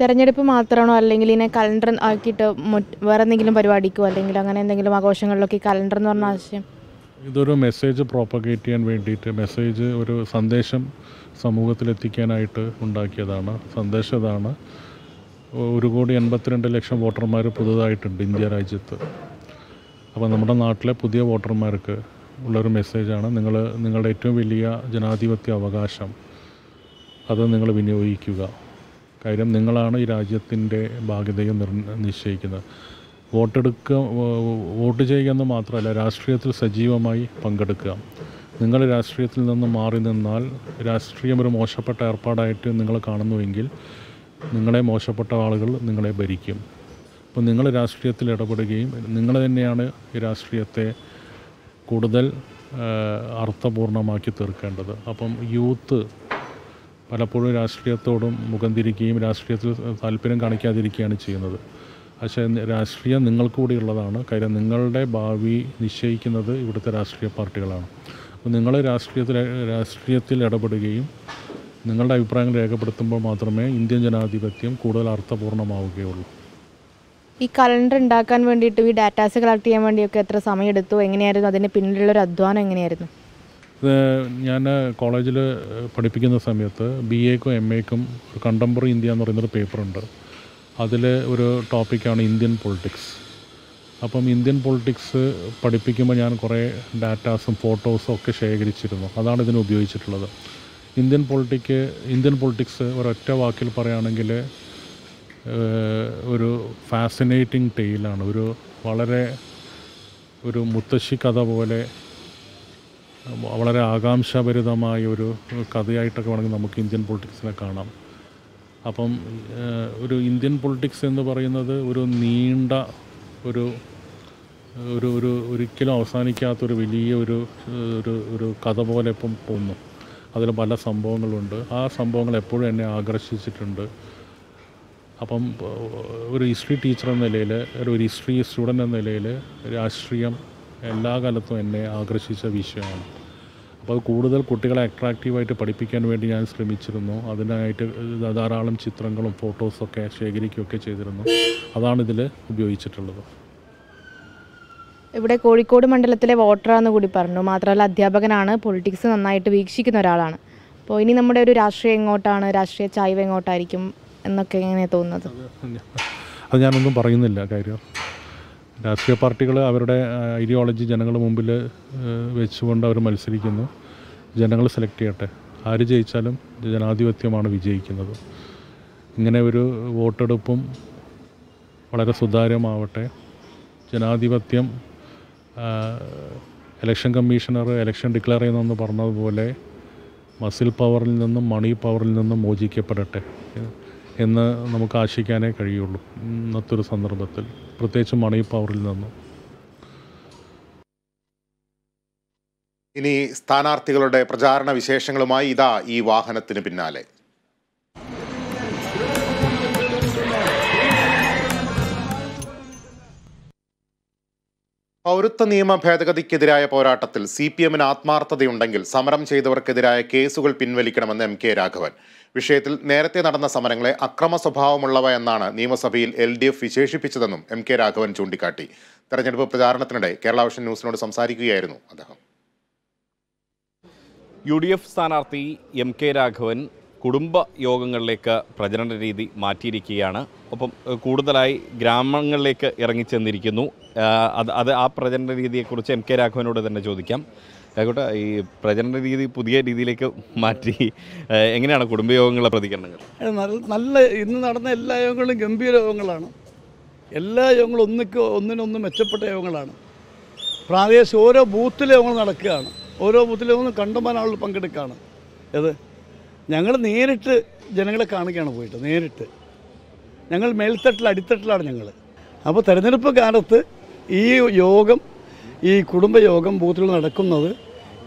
തെരഞ്ഞെടുപ്പ് മാത്രമാണോ അല്ലെങ്കിൽ ഇതിനെ കലണ്ടർ ആക്കിയിട്ട് വേറെ എന്തെങ്കിലും പരിപാടിക്കോ അല്ലെങ്കിൽ അങ്ങനെ എന്തെങ്കിലും ആഘോഷങ്ങളിലൊക്കെ കലണ്ടർ എന്ന് പറഞ്ഞ ആവശ്യം ഇതൊരു മെസ്സേജ് പ്രോപ്പഗേറ്റ് ചെയ്യാൻ വേണ്ടിയിട്ട് മെസ്സേജ് ഒരു സന്ദേശം സമൂഹത്തിലെത്തിക്കാനായിട്ട് ഉണ്ടാക്കിയതാണ് സന്ദേശം ഇതാണ് ഒരു കോടി എൺപത്തിരണ്ട് ലക്ഷം വോട്ടർമാർ പുതുതായിട്ടുണ്ട് ഇന്ത്യ രാജ്യത്ത് അപ്പോൾ നമ്മുടെ നാട്ടിലെ പുതിയ വോട്ടർമാർക്ക് ഉള്ളൊരു മെസ്സേജാണ് നിങ്ങൾ നിങ്ങളുടെ ഏറ്റവും വലിയ ജനാധിപത്യ അവകാശം അത് നിങ്ങൾ വിനിയോഗിക്കുക കാര്യം നിങ്ങളാണ് ഈ രാജ്യത്തിൻ്റെ ഭാഗ്യതയെ നിർ നിശ്ചയിക്കുന്നത് വോട്ടെടുക്ക വോട്ട് ചെയ്യുക എന്ന് മാത്രമല്ല രാഷ്ട്രീയത്തിൽ സജീവമായി പങ്കെടുക്കുക നിങ്ങൾ രാഷ്ട്രീയത്തിൽ നിന്ന് മാറി നിന്നാൽ രാഷ്ട്രീയം ഒരു മോശപ്പെട്ട ഏർപ്പാടായിട്ട് നിങ്ങൾ കാണുന്നുവെങ്കിൽ നിങ്ങളെ മോശപ്പെട്ട ആളുകൾ നിങ്ങളെ ഭരിക്കും അപ്പോൾ നിങ്ങൾ രാഷ്ട്രീയത്തിൽ ഇടപെടുകയും നിങ്ങൾ തന്നെയാണ് ഈ രാഷ്ട്രീയത്തെ കൂടുതൽ അർത്ഥപൂർണമാക്കി തീർക്കേണ്ടത് അപ്പം യൂത്ത് പലപ്പോഴും രാഷ്ട്രീയത്തോടും മുഖം തിരിക്കുകയും രാഷ്ട്രീയത്തിൽ താല്പര്യം കാണിക്കാതിരിക്കുകയാണ് ചെയ്യുന്നത് പക്ഷേ രാഷ്ട്രീയം നിങ്ങൾക്ക് കൂടിയുള്ളതാണ് കാര്യം നിങ്ങളുടെ ഭാവി നിശ്ചയിക്കുന്നത് ഇവിടുത്തെ രാഷ്ട്രീയ പാർട്ടികളാണ് അപ്പോൾ നിങ്ങൾ രാഷ്ട്രീയത്തിൽ രാഷ്ട്രീയത്തിൽ ഇടപെടുകയും നിങ്ങളുടെ അഭിപ്രായങ്ങൾ രേഖപ്പെടുത്തുമ്പോൾ മാത്രമേ ഇന്ത്യൻ ജനാധിപത്യം കൂടുതൽ അർത്ഥപൂർണ്ണമാവുകയുള്ളൂ ഈ കലണ്ടർ ഉണ്ടാക്കാൻ വേണ്ടിയിട്ട് ഈ ഡാറ്റാസ് കളക്ട് ചെയ്യാൻ വേണ്ടിയൊക്കെ എത്ര സമയമെടുത്തു എങ്ങനെയായിരുന്നു അതിന് പിന്നിലുള്ള അധ്വാനം എങ്ങനെയായിരുന്നു ഞാൻ കോളേജിൽ പഠിപ്പിക്കുന്ന സമയത്ത് ബി എക്കും എം എക്കും കണ്ടംപററി ഇന്ത്യ എന്ന് പറയുന്നൊരു പേപ്പറുണ്ട് അതിൽ ഒരു ടോപ്പിക്കാണ് ഇന്ത്യൻ പൊളിറ്റിക്സ് അപ്പം ഇന്ത്യൻ പൊളിറ്റിക്സ് പഠിപ്പിക്കുമ്പോൾ ഞാൻ കുറേ ഡാറ്റാസും ഫോട്ടോസും ഒക്കെ ശേഖരിച്ചിരുന്നു അതാണ് ഇതിന് ഉപയോഗിച്ചിട്ടുള്ളത് ഇന്ത്യൻ പൊളിറ്റിക്ക് ഇന്ത്യൻ പൊളിറ്റിക്സ് ഒരൊറ്റ വാക്കിൽ പറയുകയാണെങ്കിൽ ഒരു ഫാസിനേറ്റിംഗ് ടെയിലാണ് ഒരു വളരെ ഒരു മുത്തശ്ശി കഥ പോലെ വളരെ ആകാംക്ഷാഭരിതമായ ഒരു കഥയായിട്ടൊക്കെ വേണമെങ്കിൽ നമുക്ക് ഇന്ത്യൻ പൊളിറ്റിക്സിനെ കാണാം അപ്പം ഒരു ഇന്ത്യൻ പൊളിറ്റിക്സ് എന്ന് പറയുന്നത് ഒരു നീണ്ട ഒരു ഒരു ഒരു ഒരിക്കലും അവസാനിക്കാത്തൊരു വലിയ ഒരു ഒരു ഒരു കഥ പോലെ ഇപ്പം തോന്നും അതിൽ പല സംഭവങ്ങളുണ്ട് ആ സംഭവങ്ങൾ എപ്പോഴും എന്നെ ആകർഷിച്ചിട്ടുണ്ട് അപ്പം ഒരു ഹിസ്റ്ററി ടീച്ചർ എന്ന നിലയിൽ ഒരു ഹിസ്റ്ററി സ്റ്റുഡൻ്റ് എന്ന നിലയിൽ രാഷ്ട്രീയം എല്ലാ കാലത്തും എന്നെ ആകർഷിച്ച വിഷയമാണ് അപ്പോൾ അത് കൂടുതൽ കുട്ടികളെ അട്രാക്റ്റീവായിട്ട് പഠിപ്പിക്കാൻ വേണ്ടി ഞാൻ ശ്രമിച്ചിരുന്നു അതിനായിട്ട് ധാരാളം ചിത്രങ്ങളും ഫോട്ടോസൊക്കെ ശേഖരിക്കുകയൊക്കെ ചെയ്തിരുന്നു അതാണ് ഇതിൽ ഉപയോഗിച്ചിട്ടുള്ളത് ഇവിടെ കോഴിക്കോട് മണ്ഡലത്തിലെ വോട്ടറാന്ന് കൂടി പറഞ്ഞു മാത്രമല്ല അധ്യാപകനാണ് പൊളിറ്റിക്സ് നന്നായിട്ട് വീക്ഷിക്കുന്ന ഒരാളാണ് അപ്പോൾ ഇനി നമ്മുടെ ഒരു രാഷ്ട്രീയം എങ്ങോട്ടാണ് രാഷ്ട്രീയ ചായ്വ് എങ്ങോട്ടായിരിക്കും എന്നൊക്കെ എങ്ങനെയാണ് തോന്നുന്നത് അത് ഞാനൊന്നും പറയുന്നില്ല കാര്യം രാഷ്ട്രീയ പാർട്ടികൾ അവരുടെ ഐഡിയോളജി ജനങ്ങളുടെ മുമ്പിൽ വെച്ചുകൊണ്ട് അവർ മത്സരിക്കുന്നു ജനങ്ങൾ സെലക്ട് ചെയ്യട്ടെ ആര് ജയിച്ചാലും ജനാധിപത്യമാണ് വിജയിക്കുന്നത് ഇങ്ങനെ ഒരു വോട്ടെടുപ്പും വളരെ സുതാര്യമാവട്ടെ ജനാധിപത്യം ഇലക്ഷൻ കമ്മീഷണർ ഇലക്ഷൻ ഡിക്ലെയർ ചെയ്യുന്നതെന്ന് പറഞ്ഞതുപോലെ മസിൽ പവറിൽ നിന്നും മണി പവറിൽ നിന്നും മോചിക്കപ്പെടട്ടെ എന്ന് നമുക്ക് ആശിക്കാനേ കഴിയുള്ളൂ ഇന്നത്തെ ഒരു സന്ദർഭത്തിൽ പ്രത്യേകിച്ച് മണി പവറിൽ നിന്നും ഇനി സ്ഥാനാർത്ഥികളുടെ പ്രചാരണ വിശേഷങ്ങളുമായി ഇതാ ഈ വാഹനത്തിന് പിന്നാലെ പൗരത്വ നിയമ ഭേദഗതിക്കെതിരായ പോരാട്ടത്തിൽ സി പി എമ്മിന് ആത്മാർത്ഥതയുണ്ടെങ്കിൽ സമരം ചെയ്തവർക്കെതിരായ കേസുകൾ പിൻവലിക്കണമെന്ന് എം കെ രാഘവൻ വിഷയത്തിൽ നേരത്തെ നടന്ന സമരങ്ങളെ അക്രമ സ്വഭാവമുള്ളവ എന്നാണ് നിയമസഭയിൽ എൽ ഡി എഫ് വിശേഷിപ്പിച്ചതെന്നും എം കെ രാഘവൻ ചൂണ്ടിക്കാട്ടി തെരഞ്ഞെടുപ്പ് പ്രചാരണത്തിനിടെ കേരള വിഷൻ ന്യൂസിനോട് സംസാരിക്കുകയായിരുന്നു അദ്ദേഹം യു ഡി എഫ് സ്ഥാനാർത്ഥി എം കെ രാഘവൻ കുടുംബ യോഗങ്ങളിലേക്ക് പ്രചരണ രീതി മാറ്റിയിരിക്കുകയാണ് ഒപ്പം കൂടുതലായി ഗ്രാമങ്ങളിലേക്ക് ഇറങ്ങിച്ചെന്നിരിക്കുന്നു അത് അത് ആ പ്രചരണ രീതിയെക്കുറിച്ച് എം കെ രാഘവനോട് തന്നെ ചോദിക്കാം ആയിക്കോട്ടെ ഈ പ്രചരണ രീതി പുതിയ രീതിയിലേക്ക് മാറ്റി എങ്ങനെയാണ് കുടുംബയോഗങ്ങളെ പ്രതികരണങ്ങൾ നല്ല ഇന്ന് നടന്ന എല്ലാ യോഗങ്ങളും ഗംഭീര യോഗങ്ങളാണ് എല്ലാ യോഗങ്ങളും ഒന്നിക്ക് ഒന്നിനൊന്നും മെച്ചപ്പെട്ട യോഗങ്ങളാണ് പ്രാദേശിക ഓരോ ബൂത്തിലെ യോഗങ്ങൾ നടക്കുകയാണ് ഓരോ ബൂത്തിലെ യോഗങ്ങൾ കണ്ടുമാൻ ആളുകൾ പങ്കെടുക്കുകയാണ് അത് ഞങ്ങൾ നേരിട്ട് ജനങ്ങളെ കാണുകയാണ് പോയിട്ട് നേരിട്ട് ഞങ്ങൾ മേൽത്തട്ടിൽ അടിത്തട്ടിലാണ് ഞങ്ങൾ അപ്പോൾ തിരഞ്ഞെടുപ്പ് കാലത്ത് ഈ യോഗം ഈ കുടുംബയോഗം ബൂത്തിൽ നടക്കുന്നത്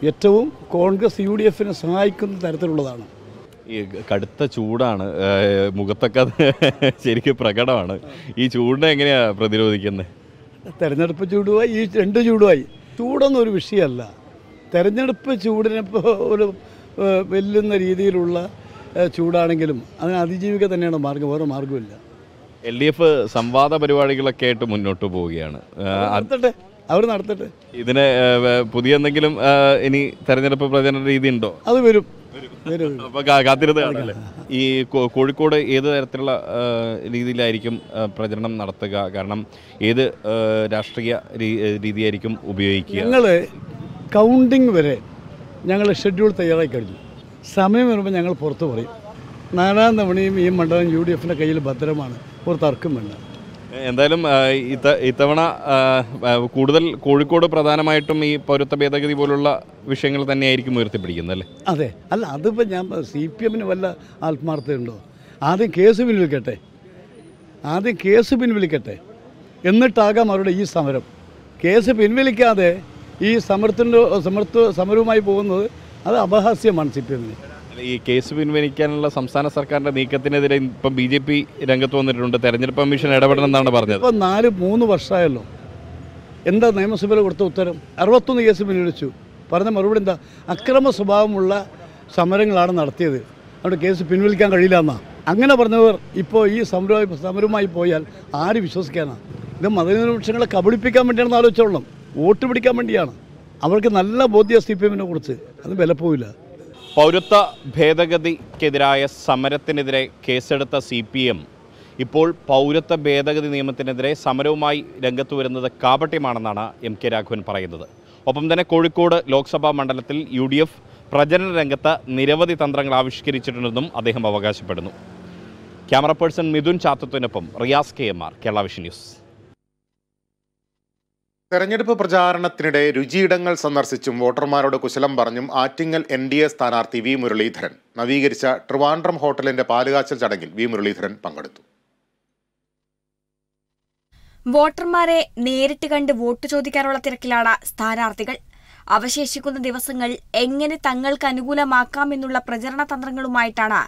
ഏറ്റവും കോൺഗ്രസ് യു ഡി എഫിനെ സഹായിക്കുന്ന തരത്തിലുള്ളതാണ് ഈ കടുത്ത ചൂടാണ് മുഖത്തൊക്കെ ശരിക്കും പ്രകടമാണ് ഈ ചൂടിനെ എങ്ങനെയാണ് പ്രതിരോധിക്കുന്നത് തെരഞ്ഞെടുപ്പ് ചൂടുമായി ഈ രണ്ട് ചൂടുമായി ചൂടൊന്നൊരു വിഷയമല്ല തെരഞ്ഞെടുപ്പ് ചൂടിനിപ്പോൾ ഒരു വെല്ലുന്ന രീതിയിലുള്ള ചൂടാണെങ്കിലും അതിന് അതിജീവിക തന്നെയാണ് മാർഗം വേറെ മാർഗമില്ല എൽ ഡി എഫ് സംവാദ പരിപാടികളൊക്കെ ആയിട്ട് മുന്നോട്ട് പോവുകയാണ് അവർ നടത്തട്ടെ ഇതിന് പുതിയ എന്തെങ്കിലും ഇനി തെരഞ്ഞെടുപ്പ് പ്രചരണ രീതി ഉണ്ടോ അത് വരും ഈ കോഴിക്കോട് ഏത് തരത്തിലുള്ള രീതിയിലായിരിക്കും പ്രചരണം നടത്തുക കാരണം ഏത് രാഷ്ട്രീയ രീതിയായിരിക്കും ഉപയോഗിക്കുക ഞങ്ങൾ കൗണ്ടിങ് വരെ ഞങ്ങൾ ഷെഡ്യൂൾ തയ്യാറായി കഴിഞ്ഞു സമയം വരുമ്പോൾ ഞങ്ങൾ പുറത്തു പറയും നാലാം തവണയും ഈ മണ്ഡലം യു ഡി എഫിൻ്റെ കയ്യിൽ ഭദ്രമാണ് ഒരു തർക്കം വേണ്ട എന്തായാലും ഇത്തവണ കൂടുതൽ കോഴിക്കോട് പ്രധാനമായിട്ടും ഈ പൗരത്വ ഭേദഗതി പോലുള്ള വിഷയങ്ങൾ തന്നെയായിരിക്കും ഉയർത്തിപ്പിടിക്കുന്നത് അല്ലേ അതെ അല്ല അതിപ്പോൾ ഞാൻ സി പി എമ്മിന് വല്ല ആത്മാർത്ഥതയുണ്ടോ ആദ്യം കേസ് പിൻവലിക്കട്ടെ ആദ്യം കേസ് പിൻവലിക്കട്ടെ എന്നിട്ടാകാം അവരുടെ ഈ സമരം കേസ് പിൻവലിക്കാതെ ഈ സമരത്തിൻ്റെ സമരത്വ സമരവുമായി പോകുന്നത് അത് അപഹാസ്യമാണ് സി പി എമ്മിന് ഈ കേസ് പിൻവലിക്കാനുള്ള സംസ്ഥാന സർക്കാരിന്റെ നീക്കത്തിനെതിരെ ഇപ്പം ബി ജെ പി രംഗത്ത് വന്നിട്ടുണ്ട് തെരഞ്ഞെടുപ്പ് കമ്മീഷൻ ഇടപെടണം എന്നാണ് പറഞ്ഞത് ഇപ്പം നാല് മൂന്ന് വർഷമായല്ലോ എന്താ നിയമസഭയിൽ കൊടുത്ത ഉത്തരം അറുപത്തൊന്ന് കേസ് പിൻവലിച്ചു പറഞ്ഞ മറുപടി എന്താ അക്രമ സ്വഭാവമുള്ള സമരങ്ങളാണ് നടത്തിയത് അവിടെ കേസ് പിൻവലിക്കാൻ കഴിയില്ല എന്നാ അങ്ങനെ പറഞ്ഞവർ ഇപ്പോൾ ഈ സമരമായി സമരവുമായി പോയാൽ ആര് വിശ്വസിക്കാനാണ് ഇത് മതനിരപക്ഷങ്ങളെ കബളിപ്പിക്കാൻ വേണ്ടിയാണെന്ന് ആലോചിച്ചോളണം വോട്ട് പിടിക്കാൻ വേണ്ടിയാണ് അവർക്ക് നല്ല ബോധ്യ സി പി എമ്മിനെ കുറിച്ച് അത് വിലപ്പോവില്ല പൗരത്വ ഭേദഗതിക്കെതിരായ സമരത്തിനെതിരെ കേസെടുത്ത സി പി എം ഇപ്പോൾ പൗരത്വ ഭേദഗതി നിയമത്തിനെതിരെ സമരവുമായി രംഗത്ത് വരുന്നത് കാപട്യമാണെന്നാണ് എം കെ രാഘവൻ പറയുന്നത് ഒപ്പം തന്നെ കോഴിക്കോട് ലോക്സഭാ മണ്ഡലത്തിൽ യു ഡി എഫ് പ്രചരണ രംഗത്ത് നിരവധി തന്ത്രങ്ങൾ ആവിഷ്കരിച്ചിട്ടുണ്ടെന്നും അദ്ദേഹം അവകാശപ്പെടുന്നു ക്യാമറ പേഴ്സൺ മിഥുൻ ചാത്തത്തിനൊപ്പം Riyas K M R Kerala vision news തെരഞ്ഞെടുപ്പ് പ്രചാരണത്തിനിടെ രുചിയിടങ്ങൾ സന്ദർശിച്ചും വോട്ടർമാരോട് കുശലം പറഞ്ഞും ആറ്റിങ്ങൽ എൻ ഡി എ സ്ഥാനാർത്ഥി വി മുരളീധരൻ നവീകരിച്ച ട്രിവാൻഡ്രം ഹോട്ടലിന്റെ പാലുകാച്ചൽ ചടങ്ങിൽ വി മുരളീധരൻ പങ്കെടുത്തു വോട്ടർമാരെ നേരിട്ട് കണ്ട് വോട്ട് ചോദിക്കാനുള്ള തിരക്കിലാണ് സ്ഥാനാർത്ഥികൾ അവശേഷിക്കുന്ന ദിവസങ്ങൾ എങ്ങനെ തങ്ങൾക്ക് അനുകൂലമാക്കാമെന്നുള്ള പ്രചരണ തന്ത്രങ്ങളുമായിട്ടാണ്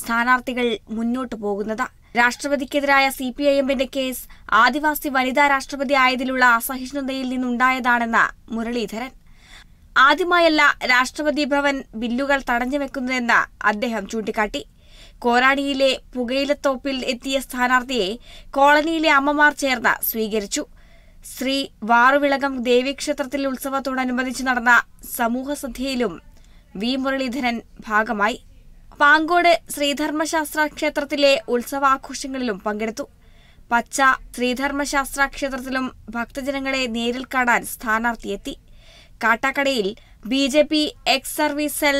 സ്ഥാനാർത്ഥികൾ മുന്നോട്ടു പോകുന്നത് രാഷ്ട്രപതിക്കെതിരായ സി പി ഐ എമ്മിന്റെ കേസ് ആദിവാസി വനിതാ രാഷ്ട്രപതി ആയതിലുള്ള അസഹിഷ്ണുതയിൽ നിന്നുണ്ടായതാണെന്ന് മുരളീധരൻ ആദ്യമായല്ല രാഷ്ട്രപതി ഭവൻ ബില്ലുകൾ തടഞ്ഞുവെക്കുന്നതെന്ന് അദ്ദേഹം ചൂണ്ടിക്കാട്ടി കോരാണിയിലെ പുകയിലത്തോപ്പിൽ എത്തിയ സ്ഥാനാർത്ഥിയെ കോളനിയിലെ അമ്മമാർ ചേർന്ന് സ്വീകരിച്ചു ശ്രീ വാറുവിളകം ദേവീക്ഷേത്രത്തിൽ ഉത്സവത്തോടനുബന്ധിച്ച് നടന്ന സമൂഹസന്ധ്യയിലും വി മുരളീധരൻ ഭാഗമായി പാങ്കോട് ശ്രീധർമ്മശാസ്ത്ര ക്ഷേത്രത്തിലെ ഉത്സവാഘോഷങ്ങളിലും പങ്കെടുത്തു പച്ച ശ്രീധർമ്മശാസ്ത്ര ക്ഷേത്രത്തിലും ഭക്തജനങ്ങളെ നേരിൽ കാണാൻ സ്ഥാനാർത്ഥിയെത്തി കാട്ടാക്കടയിൽ B J P ex service cell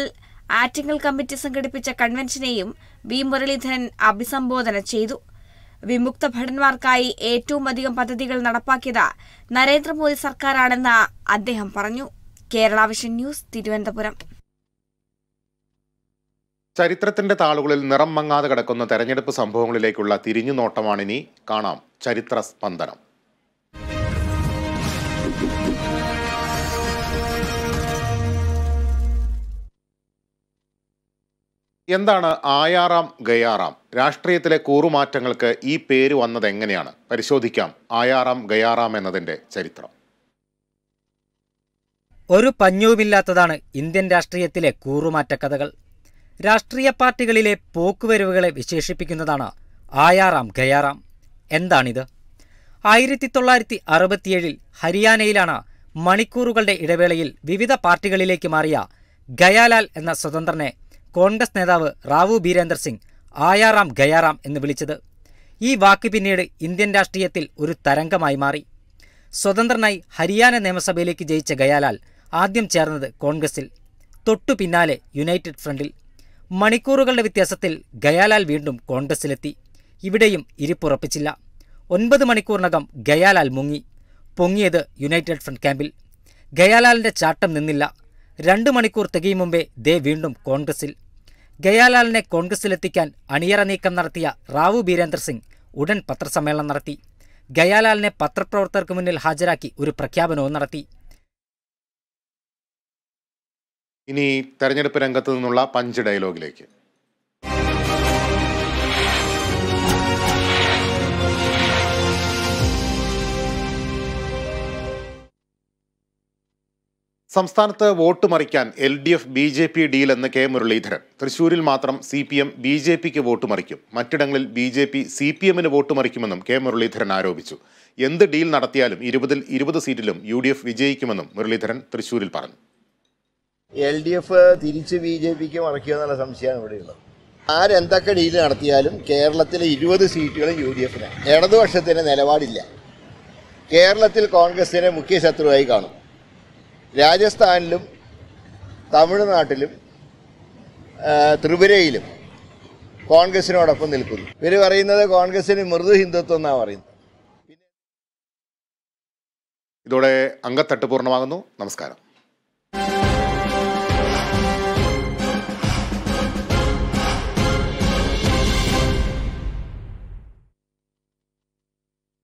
Attingal committee സംഘടിപ്പിച്ച കൺവെൻഷനെയും വി മുരളീധരൻ അഭിസംബോധന ചെയ്തു വിമുക്ത ഭടന്മാർക്കായി ഏറ്റവും അധികം പദ്ധതികൾ നടപ്പാക്കിയത് നരേന്ദ്രമോദി സർക്കാരാണെന്ന് അദ്ദേഹം പറഞ്ഞു കേരള വിഷൻ ന്യൂസ് തിരുവനന്തപുരം ചരിത്രത്തിന്റെ താളുകളിൽ നിറം മങ്ങാതെ കിടക്കുന്ന തെരഞ്ഞെടുപ്പ് സംഭവങ്ങളിലേക്കുള്ള ഇനി കാണാം ചരിത്ര സ്പന്ദനം എന്താണ് ആയാറാം ഗയാറാം രാഷ്ട്രീയത്തിലെ കൂറുമാറ്റങ്ങൾക്ക് ഈ പേര് വന്നത് എങ്ങനെയാണ് പരിശോധിക്കാം ആയാറാം ഗയാറാം എന്നതിന്റെ ചരിത്രം ഒരു പഞ്ഞുവില്ലാത്തതാണ് ഇന്ത്യൻ രാഷ്ട്രീയത്തിലെ കൂറുമാറ്റ കഥകൾ രാഷ്ട്രീയ പാർട്ടികളിലെ പോക്കുവരവുകളെ വിശേഷിപ്പിക്കുന്നതാണ് ആയാറാം ഖയാറാം എന്താണിത് ആയിരത്തി തൊള്ളായിരത്തി അറുപത്തിയേഴിൽ ഹരിയാനയിലാണ് മണിക്കൂറുകളുടെ ഇടവേളയിൽ വിവിധ പാർട്ടികളിലേക്ക് മാറിയ ഗയാലാൽ എന്ന സ്വതന്ത്രനെ കോൺഗ്രസ് നേതാവ് റാവു ബീരേന്ദർ സിംഗ് ആയാറാം ഖയാറാം എന്ന് വിളിച്ചത് ഈ വാക്ക് പിന്നീട് ഇന്ത്യൻ രാഷ്ട്രീയത്തിൽ ഒരു തരംഗമായി മാറി സ്വതന്ത്രനായി ഹരിയാന നിയമസഭയിലേക്ക് ജയിച്ച ഗയാലാൽ ആദ്യം ചേർന്നത് കോൺഗ്രസിൽ തൊട്ടു പിന്നാലെ യുണൈറ്റഡ് ഫ്രണ്ടിൽ മണിക്കൂറുകളുടെ വ്യത്യാസത്തിൽ ഗയാലാൽ വീണ്ടും കോൺഗ്രസിലെത്തി ഇവിടെയും ഇരിപ്പുറപ്പിച്ചില്ല ഒൻപത് മണിക്കൂറിനകം ഗയാലാൽ മുങ്ങി പൊങ്ങിയത് യുണൈറ്റഡ് ഫ്രണ്ട് ക്യാമ്പിൽ ഗയാലാലിന്റെ ചാട്ടം നിന്നില്ല രണ്ട് മണിക്കൂർ തികയും മുമ്പേ ദേ വീണ്ടും കോൺഗ്രസിൽ ഗയാലാലിനെ കോൺഗ്രസിലെത്തിക്കാൻ അണിയറ നീക്കം നടത്തിയ റാവു ബീരേന്ദർ സിംഗ് ഉടൻ പത്രസമ്മേളനം നടത്തി ഗയാലാലിനെ പത്രപ്രവർത്തകർക്ക് മുന്നിൽ ഹാജരാക്കി ഒരു പ്രഖ്യാപനവും നടത്തി ഇനി തെരഞ്ഞെടുപ്പ് രംഗത്ത് നിന്നുള്ള പഞ്ച് ഡയലോഗിലേക്ക് സംസ്ഥാനത്ത് വോട്ട് മറിക്കാൻ L D F B J P deal എന്ന് കെ മുരളീധരൻ തൃശൂരിൽ മാത്രം C P M B J പിക്ക് വോട്ട് മറിക്കും മറ്റിടങ്ങളിൽ B J P C P എമ്മിന് വോട്ട് മറിക്കുമെന്നും കെ മുരളീധരൻ ആരോപിച്ചു എന്ത് ഡീൽ നടത്തിയാലും ഇരുപതിൽ ഇരുപത് സീറ്റിലും യു ഡി എഫ് വിജയിക്കുമെന്നും മുരളീധരൻ തൃശൂരിൽ പറഞ്ഞു എൽ ഡി എഫ് തിരിച്ച് ബി ജെ പിക്ക് മറക്കുക എന്നുള്ള സംശയമാണ് ഇവിടെയുള്ളത് ആരെന്തൊക്കെ ഡീൽ നടത്തിയാലും കേരളത്തിലെ ഇരുപത് സീറ്റുകളും യു ഡി എഫിനാണ് ഇടതുപക്ഷത്തിന് നിലപാടില്ല കേരളത്തിൽ കോൺഗ്രസിനെ മുഖ്യ ശത്രുവായി കാണും രാജസ്ഥാനിലും തമിഴ്നാട്ടിലും ത്രിപുരയിലും കോൺഗ്രസിനോടൊപ്പം നിൽക്കുന്നു ഇവർ പറയുന്നത് കോൺഗ്രസിന് മൃദു ഹിന്ദുത്വം എന്നാണ് പറയുന്നത് ഇതോടെ അംഗത്തട്ട് പൂർണ്ണമാകുന്നു നമസ്കാരം